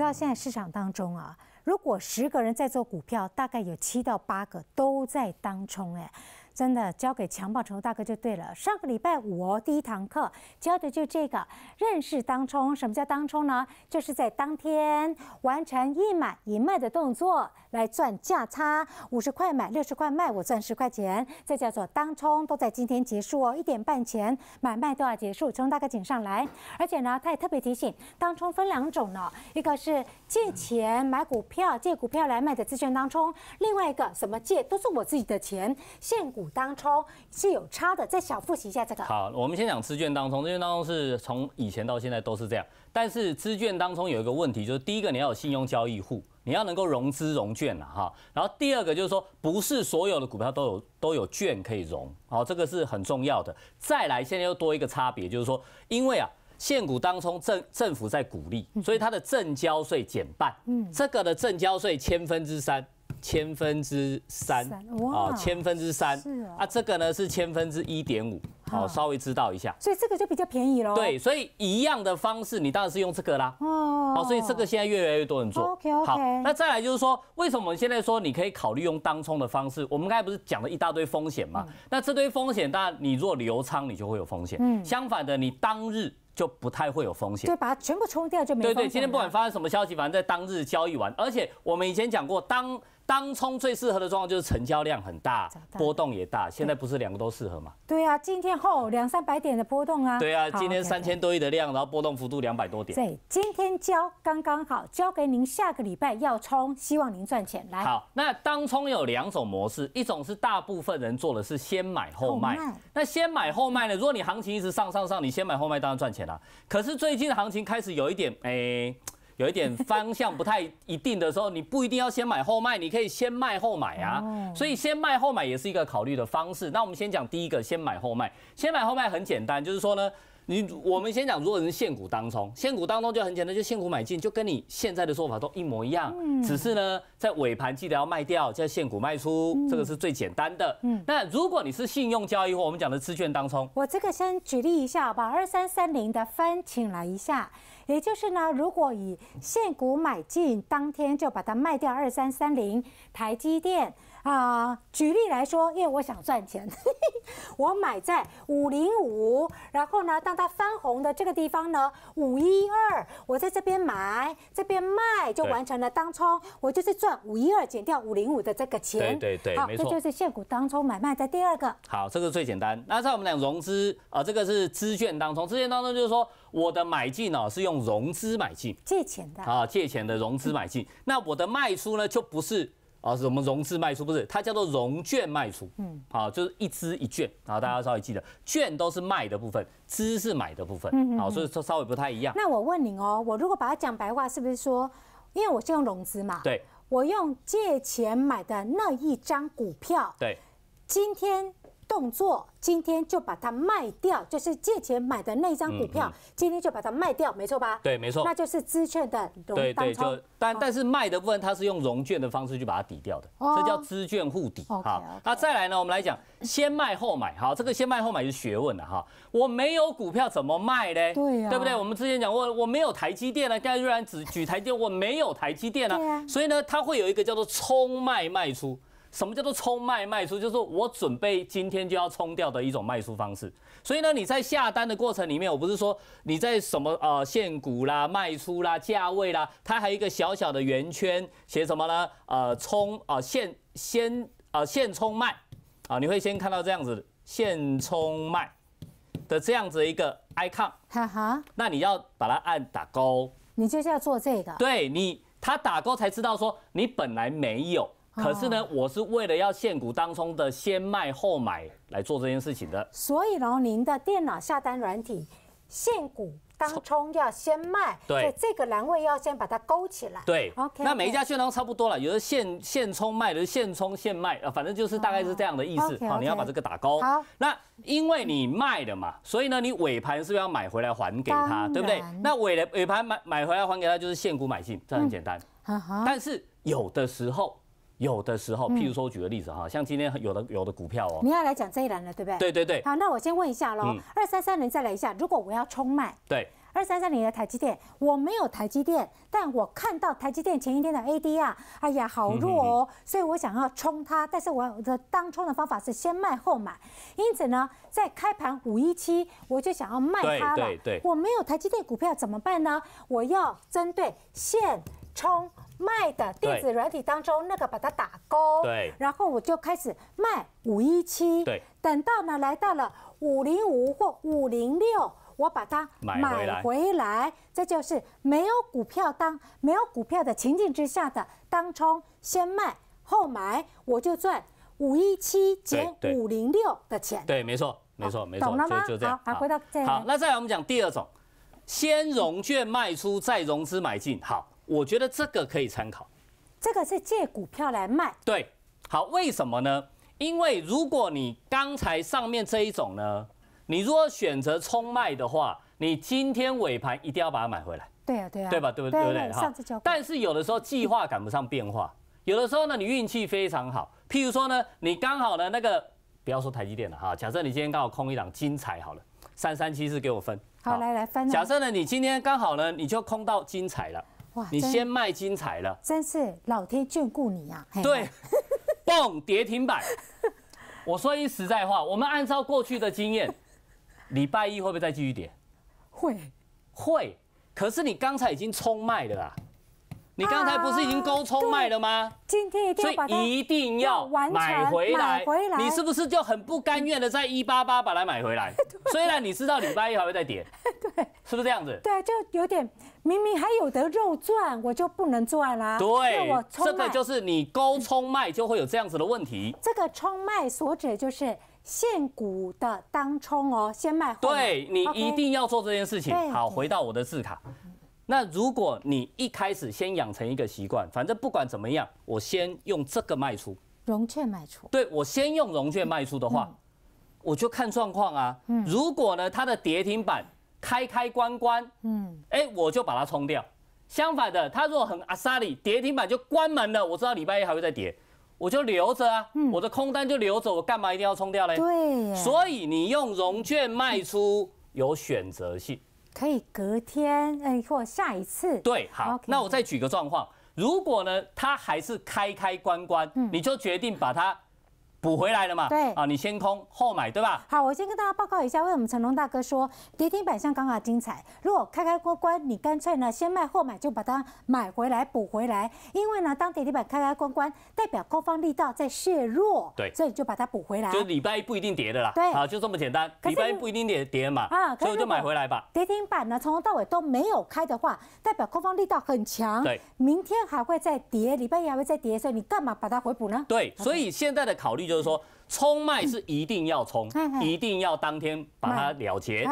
知道现在市场当中啊，如果十个人在做股票，大概有七到八个都在当冲哎。真的交给强暴程度大哥就对了。上个礼拜五哦，第一堂课教的就这个，认识当冲。什么叫当冲呢？就是在当天完成一买一卖的动作来赚价差。五十块买，六十块卖，我赚十块钱，这叫做当冲。都在今天结束哦，一点半前买卖都要结束。从大哥请上来，而且呢，他也特别提醒，当冲分两种呢，一个是借钱买股票，借股票来卖的自券当冲，另外一个什么借都是我自己的钱现股。当冲是有差的，再小复习一下这个。好，我们先讲资券当冲，资券当冲是从以前到现在都是这样。但是资券当冲有一个问题，就是第一个你要有信用交易户，你要能够融资融券了哈。然后第二个就是说，不是所有的股票都有都有券可以融，好，这个是很重要的。再来，现在又多一个差别，就是说，因为啊，现股当中政政府在鼓励，所以它的正交税减半，嗯，这个的正交税千分之三。千分之三，哇，啊，千分之三，啊，这个呢是千分之一点五，好，稍微知道一下。所以这个就比较便宜喽。对，所以一样的方式，你当然是用这个啦。哦，好，所以这个现在越来越多人做。OK OK。好，那再来就是说，为什么我们现在说你可以考虑用当冲的方式？我们刚才不是讲了一大堆风险嘛？那这堆风险，当然你若留仓你就会有风险。嗯。相反的，你当日就不太会有风险。对，把它全部冲掉就没。对对，今天不管发生什么消息，反正在当日交易完，而且我们以前讲过，当。当冲最适合的状况就是成交量很大，波动也大。现在不是两个都适合吗？对啊，今天后两三百点的波动啊。对啊，今天三千多亿的量，然后波动幅度两百多点。对，今天交刚刚好，交给您下个礼拜要冲，希望您赚钱来。好，那当冲有两种模式，一种是大部分人做的是先买后卖。那先买后卖呢？如果你行情一直上上上，你先买后卖当然赚钱了。可是最近的行情开始有一点，哎。有一点方向不太一定的时候，你不一定要先买后卖，你可以先卖后买啊。所以先卖后买也是一个考虑的方式。那我们先讲第一个，先买后卖。先买后卖很简单，就是说呢，你我们先讲如果是现股当中，现股当中就很简单，就现股买进，就跟你现在的做法都一模一样。只是呢，在尾盘记得要卖掉，在现股卖出，这个是最简单的。嗯。那如果你是信用交易或我们讲的资券当中，我这个先举例一下，把二三三零的分请来一下。也就是呢，如果以现股买进，当天就把它卖掉，二三三零台积电。啊，举例来说，因为我想赚钱，我买在五零五，然后呢，当它翻红的这个地方呢，五一二，我在这边买，这边卖，就完成了当冲，我就是赚五一二减掉五零五的这个钱。对对对，好，这就是现股当冲买卖的第二个。好，这个最简单。那在我们讲融资啊，这个是资券当中，资券当中就是说，我的买进呢是用融资买进，借钱的啊，借钱的融资买进，那我的卖出呢就不是。啊，什么融资卖出？不是，它叫做融券卖出。嗯，好，就是一支一券，啊，大家稍微记得，券都是卖的部分，资是买的部分。嗯好，所以稍微不太一样。那我问你哦，我如果把它讲白话，是不是说，因为我先用融资嘛，对，我用借钱买的那一张股票，对，今天。动作今天就把它卖掉，就是借钱买的那张股票，今天就把它卖掉，没错吧？对，没错。那就是资券的融。对对，就但但是卖的部分，它是用融券的方式去把它抵掉的，这叫资券互抵。好，那再来呢？我们来讲先卖后买。好，这个先卖后买是学问的哈。我没有股票怎么卖呢？对呀，对不对？我们之前讲过，我没有台积电了，现在居然只举台积，我没有台积电了。所以呢，它会有一个叫做冲卖卖出。什么叫做冲卖卖出？就是我准备今天就要冲掉的一种卖出方式。所以呢，你在下单的过程里面，我不是说你在什么呃限股啦、卖出啦、价位啦，它还有一个小小的圆圈，写什么呢？呃，冲啊现先啊现冲卖啊，你会先看到这样子现冲卖的这样子一个 icon。哈哈。那你要把它按打勾，你就是要做这个。对你，它打勾才知道说你本来没有。可是呢，我是为了要现股当中的先卖后买来做这件事情的，所以呢，您的电脑下单软体现股当冲要先卖，对，这个栏位要先把它勾起来，对，OK。那每一家券商差不多了，有的现现冲卖的，现冲现卖，反正就是大概是这样的意思，好，你要把这个打勾。好，那因为你卖的嘛，所以呢，你尾盘是不是要买回来还给他，对不对？那尾的尾盘买买回来还给他就是现股买进，这很简单。但是有的时候。有的时候，譬如说举个例子哈，像今天有的有的股票哦，你要来讲这一栏了，对不对？对对对。好，那我先问一下喽，二三三零再来一下，如果我要冲卖，对，二三三零的台积电，我没有台积电，但我看到台积电前一天的 ADR，哎呀，好弱哦，所以我想要冲它，但是我的当冲的方法是先卖后买，因此呢，在开盘五一七我就想要卖它了，对对，我没有台积电股票怎么办呢？我要针对现。冲卖的电子软体当中，那个把它打勾，对，然后我就开始卖五一七，对，等到呢来到了五零五或五零六，我把它买回来，这就是没有股票当没有股票的情境之下的当冲，先卖后买，我就赚五一七减五零六的钱，对，没错，没错，没错，懂了吗？好，下回再好。那再来我们讲第二种，先融券卖出，再融资买进，好。我觉得这个可以参考，这个是借股票来卖。对，好，为什么呢？因为如果你刚才上面这一种呢，你如果选择冲卖的话，你今天尾盘一定要把它买回来。对啊，对啊，对吧？对不对？对不对？但是有的时候计划赶不上变化，有的时候呢你运气非常好。譬如说呢，你刚好呢那个不要说台积电了哈，假设你今天刚好空一档金彩好了，三三七四给我分。好，来来分。假设呢你今天刚好呢你就空到金彩了。你先卖精彩了，真是老天眷顾你呀！对，蹦跌停板。我说一实在话，我们按照过去的经验，礼拜一会不会再继续跌？会，会。可是你刚才已经冲卖了啊。你刚才不是已经勾冲卖了吗？今天一定要一定要买回来。买回来，你是不是就很不甘愿的在一八八把它买回来？虽然你知道礼拜一还会再跌，对，是不是这样子？对，就有点明明还有得肉赚，我就不能赚啦。对，这个就是你勾冲卖就会有这样子的问题。这个冲卖所指就是现股的当冲哦，先卖。对你一定要做这件事情。好，回到我的字卡。那如果你一开始先养成一个习惯，反正不管怎么样，我先用这个卖出融券卖出。对，我先用融券卖出的话，我就看状况啊。嗯，如果呢它的跌停板开开关关，嗯，哎，我就把它冲掉。相反的，它如果很阿萨里，跌停板就关门了，我知道礼拜一还会再跌，我就留着啊，我的空单就留着，我干嘛一定要冲掉嘞？对，所以你用融券卖出有选择性。可以隔天，哎，或下一次。对，好，那我再举个状况，如果呢，他还是开开关关，你就决定把它。补回来了嘛？对啊，你先空后买，对吧？好，我先跟大家报告一下，为什么成龙大哥说跌停板像刚刚精彩？如果开开关关，你干脆呢先卖后买，就把它买回来补回来。因为呢，当跌停板开开关关，代表空方力道在削弱，对，所以你就把它补回来。就礼拜一不一定跌的啦，对，好，就这么简单。礼拜一不一定跌跌嘛，啊，所以就买回来吧。跌停板呢，从头到尾都没有开的话，代表空方力道很强，对，明天还会再跌，礼拜一还会再跌，所以你干嘛把它回补呢？对，所以现在的考虑。就是说，冲卖是一定要冲，一定要当天把它了结；，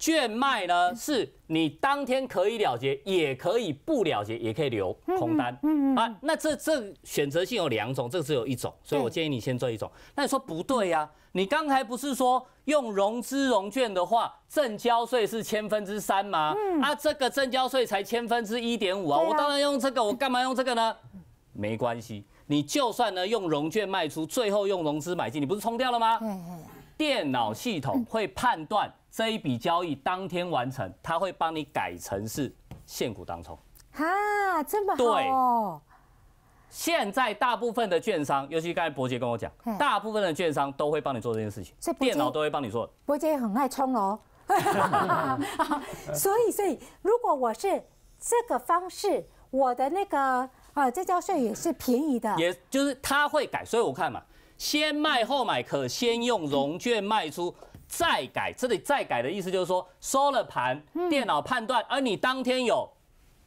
券卖呢，是你当天可以了结，也可以不了结，也可以留空单。啊，那这这选择性有两种，这只有一种，所以我建议你先做一种。那你说不对呀？你刚才不是说用融资融券的话，正交税是千分之三吗？啊，这个正交税才千分之一点五啊，我当然用这个，我干嘛用这个呢？没关系。你就算呢用融券卖出，最后用融资买进，你不是冲掉了吗？电脑系统会判断这一笔交易当天完成，他会帮你改成是现股当冲。哈，这么好。对。现在大部分的券商，尤其刚才伯杰跟我讲，大部分的券商都会帮你做这件事情，电脑都会帮你做。伯杰很爱冲哦。所以，所以如果我是这个方式，我的那个。啊，这交税也是便宜的，也就是它会改，所以我看嘛，先卖后买可先用融券卖出，再改，这里再改的意思就是说收了盘，电脑判断，而你当天有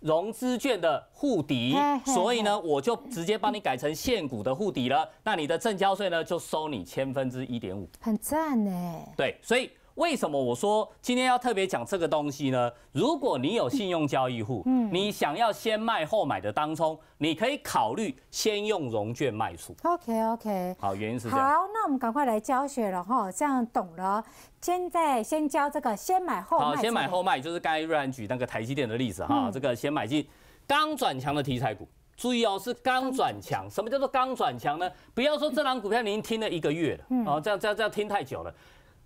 融资券的护底，所以呢，我就直接帮你改成现股的护底了，那你的正交税呢就收你千分之一点五，很赞呢，对，所以。为什么我说今天要特别讲这个东西呢？如果你有信用交易户，嗯，你想要先卖后买的当中，你可以考虑先用融券卖出。OK OK，好，原因是这样。好，那我们赶快来教学了哈，这样懂了。现在先教这个先买后好，先买后卖就是刚才瑞安举那个台积电的例子哈，这个先买进刚转强的题材股，注意哦，是刚转强。什么叫做刚转强呢？不要说这档股票您听了一个月了，哦，这样这样这样听太久了。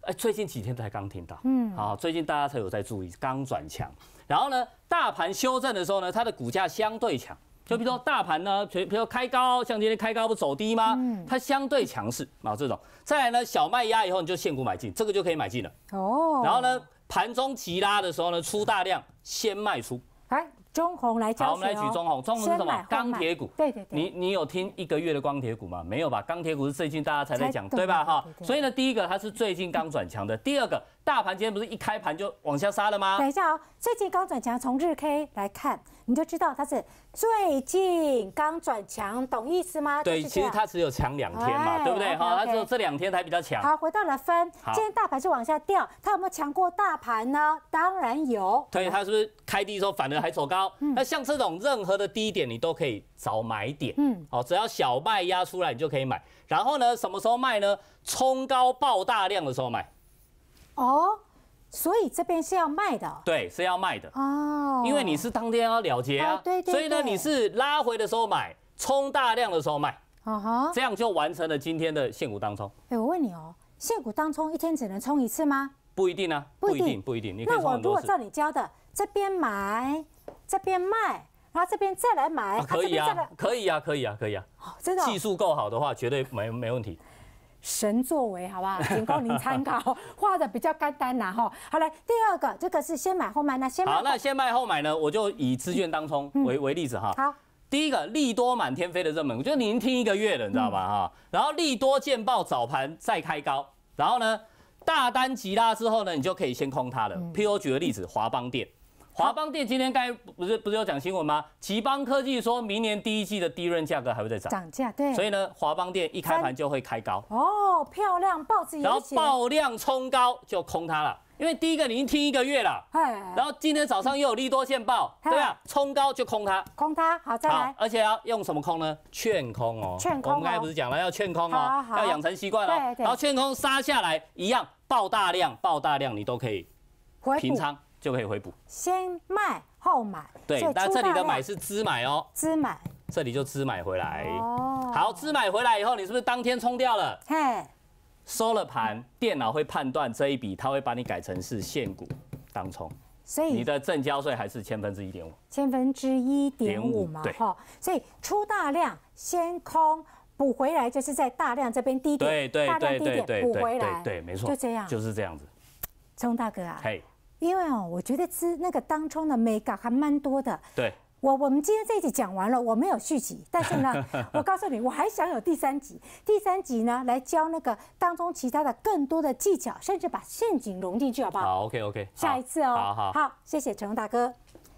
哎，最近几天才刚听到，嗯，好，最近大家才有在注意，刚转强，然后呢，大盘修正的时候呢，它的股价相对强，就比如说大盘呢，比如说开高，像今天开高不走低吗？嗯，它相对强势，然这种，再来呢，小麦压以后你就现股买进，这个就可以买进了，哦，然后呢，盘中急拉的时候呢，出大量先卖出。中红来，好，我们来举中红。中红是什么？钢铁股。对对对。你你有听一个月的钢铁股吗？没有吧？钢铁股是最近大家才在讲，对吧？哈。所以呢，第一个它是最近刚转强的，第二个。大盘今天不是一开盘就往下杀了吗？等一下哦，最近刚转强，从日 K 来看，你就知道它是最近刚转强，懂意思吗？对，其实它只有强两天嘛，对不对？哈，它只有这两天才比较强。好，回到了分，今天大盘是往下掉，它有没有强过大盘呢？当然有。对，它是不是开低的时候反而还走高？那像这种任何的低点，你都可以找买点。嗯，好，只要小卖压出来，你就可以买。然后呢，什么时候卖呢？冲高爆大量的时候买。哦，所以这边是要卖的，对，是要卖的哦。因为你是当天要了结啊，对对对。所以呢，你是拉回的时候买，冲大量的时候卖，啊哈，这样就完成了今天的限股当冲。哎，我问你哦，限股当冲一天只能冲一次吗？不一定啊，不一定，不一定。那我如果照你教的，这边买，这边卖，然后这边再来买，可以啊，可以啊，可以啊，可以啊。真的，技术够好的话，绝对没没问题。神作为好不好？仅 供您参考，画的比较干单呐哈。好来，第二个，这个是先买后卖，那先买好，那先卖后买呢？我就以资券当中为为例子哈。好，第一个利多满天飞的热门，我觉得您听一个月了，你知道吧哈。然后利多见报早盘再开高，然后呢大单急拉之后呢，你就可以先空它了。譬如举个例子，华邦电。华邦电今天该不是不是有讲新闻吗？奇邦科技说明年第一季的低润价格还会再涨，涨价对，所以呢，华邦电一开盘就会开高哦，漂亮，暴涨，然后爆量冲高就空它了，因为第一个已经听一个月了，然后今天早上又有利多线报，对吧？冲高就空它，空它好再来，而且要用什么空呢？券空哦，券空，我们刚才不是讲了要券空哦，要养成习惯哦，然后券空杀下来一样爆大量，爆大量你都可以平仓。就可以回补，先卖后买。对，但这里的买是支买哦，支买，这里就支买回来。哦，好，支买回来以后，你是不是当天冲掉了？嘿，收了盘，电脑会判断这一笔，他会把你改成是现股当冲，所以你的正交税还是千分之一点五，千分之一点五嘛，哈。所以出大量先空补回来，就是在大量这边低点，对对对对对，补回来，对，没错，就这样，就是这样子。钟大哥啊，嘿。因为哦，我觉得之那个当中的美感还蛮多的。对，我我们今天这一集讲完了，我没有续集，但是呢，我告诉你，我还想有第三集，第三集呢来教那个当中其他的更多的技巧，甚至把陷阱融进去，好不好？好，OK OK，下一次哦，好好，谢谢成龙大哥，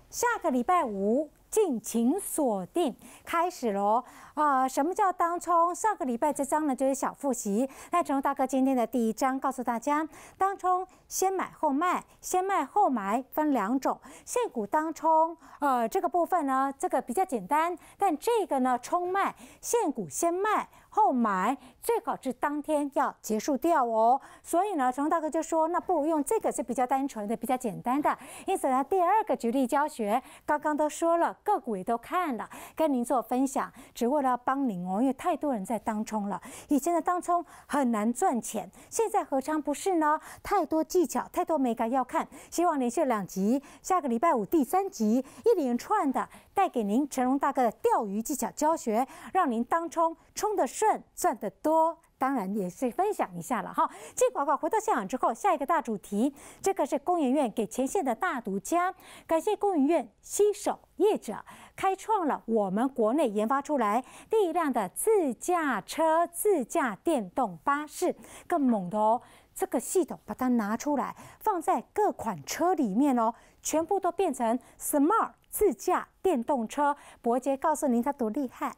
下个礼拜五。敬请锁定，开始喽！啊，什么叫当冲？上个礼拜这章呢就是小复习，那成龙大哥今天的第一章告诉大家，当冲先买后卖，先卖后买分两种，现股当冲，呃，这个部分呢，这个比较简单，但这个呢，冲卖现股先卖后买。最好是当天要结束掉哦，所以呢，成龙大哥就说，那不如用这个是比较单纯的、比较简单的。因此呢，第二个举例教学，刚刚都说了，个股也都看了，跟您做分享，只为了帮您哦。因为太多人在当冲了，以前的当冲很难赚钱，现在何尝不是呢？太多技巧，太多美感要看。希望连续两集，下个礼拜五第三集一连串的带给您成龙大哥的钓鱼技巧教学，让您当冲冲得顺，赚得多。多，当然也是分享一下了哈。这广告回到现场之后，下一个大主题，这个是工研院给前线的大独家，感谢工研院携手业者，开创了我们国内研发出来第一辆的自驾车、自驾电动巴士，更猛的哦。这个系统把它拿出来，放在各款车里面哦，全部都变成 smart 自驾电动车。伯杰告诉您，它多厉害。